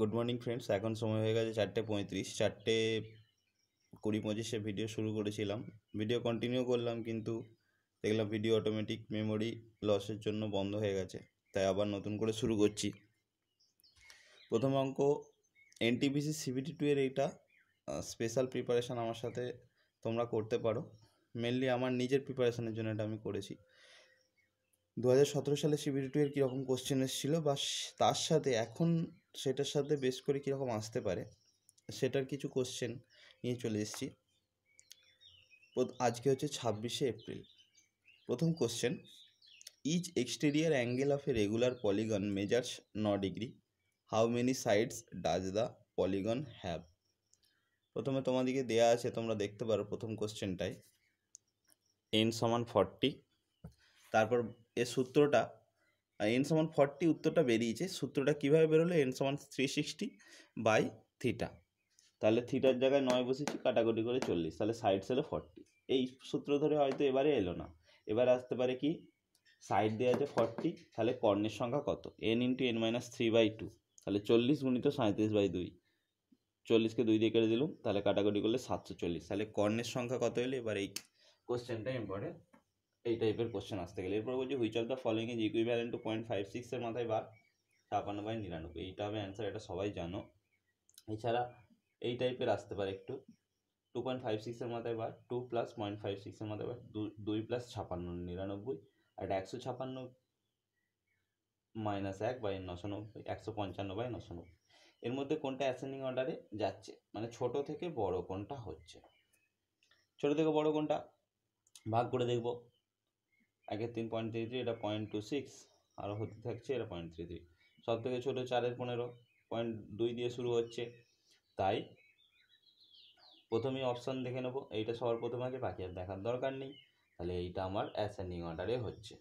good morning friends এখন সময় হয়ে গেছে চারটে পঁয়ত্রিশ চারটে কুড়ি পঁচিশে ভিডিও শুরু করেছিলাম ভিডিও কন্টিনিউ করলাম কিন্তু দেখলাম ভিডিও অটোমেটিক মেমোরি লসের জন্য বন্ধ হয়ে গেছে তাই আবার নতুন করে শুরু করছি প্রথম অঙ্ক এনটিপিসি সিভিটি টু এর এইটা স্পেশাল প্রিপারেশান আমার সাথে তোমরা করতে পারো মেনলি আমার নিজের প্রিপারেশানের জন্য এটা আমি করেছি দু সালে সিভিটি টু এর কীরকম কোশ্চেন এসেছিলো বা তার সাথে এখন সেটার সাথে বেশ করে কীরকম আসতে পারে সেটার কিছু কোশ্চেন নিয়ে চলে এসেছি আজকে হচ্ছে ছাব্বিশে এপ্রিল প্রথম question each exterior angle of a regular polygon measures n degree how many sides does the polygon have প্রথমে তোমাদেরকে দেয়া আছে তোমরা দেখতে পারো প্রথম কোশ্চেনটাই এন সমান ফর্টি তারপর এ সূত্রটা এন সমান ফর্টি উত্তরটা বেরিয়েছে সূত্রটা কীভাবে বেরোলো এন সমান থ্রি সিক্সটি বাই থিটা তাহলে থিটার জায়গায় নয় বসেছি কাটাকুটি করে চল্লিশ তাহলে সাইড সেলে ফর্টি এই সূত্র ধরে হয়তো এবারে এলো না এবার আসতে পারে কি সাইড দেওয়া আছে ফর্টি তাহলে কর্ণের সংখ্যা কত n into n minus three by two তাহলে চল্লিশ গুণিত সাঁত্রিশ বাই দুই চল্লিশকে দুই দিয়ে কেটে দিলাম তাহলে কাটাকুটি করলে সাতশো চল্লিশ তাহলে কর্ণের সংখ্যা কত এলো এবার এই কোশ্চেনটা ইম্পর্টেন্ট এই টাইপের কোশ্চেন আসতে গেলে এরপর বলছি which of the following is equivalent to point five সিক্সের মাথায় বার ছাপান্ন বাই নিরানব্বই এইটা হবে অ্যান্সার এটা সবাই জানো এছাড়া এই টাইপের আসতে পারে একটু টু পয়েন্ট ফাইভ সিক্সের মাথায় বার টু প্লাস পয়েন্ট ফাইভ সিক্সের মাথায় বার দুই প্লাস ছাপান্ন নিরানব্বই আর একশো ছাপান্ন মাইনাস এক বাই নশো নব্বই একশো পঞ্চান্ন বাই নশো নব্বই এর মধ্যে কোনটা অ্যাসেন্ডিং অর্ডারে যাচ্ছে মানে ছোট থেকে বড় কোনটা হচ্ছে ছোট থেকে বড় কোনটা ভাগ করে দেখব একের তিন পয়েন্ট থ্রি থ্রি এটা পয়েন্ট টু সিক্স আরও হতে থাকছে এটা পয়েন্ট থ্রি থ্রি সব থেকে ছোটো চারের পনেরো পয়েন্ট দুই দিয়ে শুরু হচ্ছে তাই প্রথমেই অপশান দেখে নেবো এইটা সবার প্রথমে আগে বাকি আর দেখার দরকার নেই তাহলে এইটা আমার অ্যাসেন্ডিং অর্ডারে হচ্ছে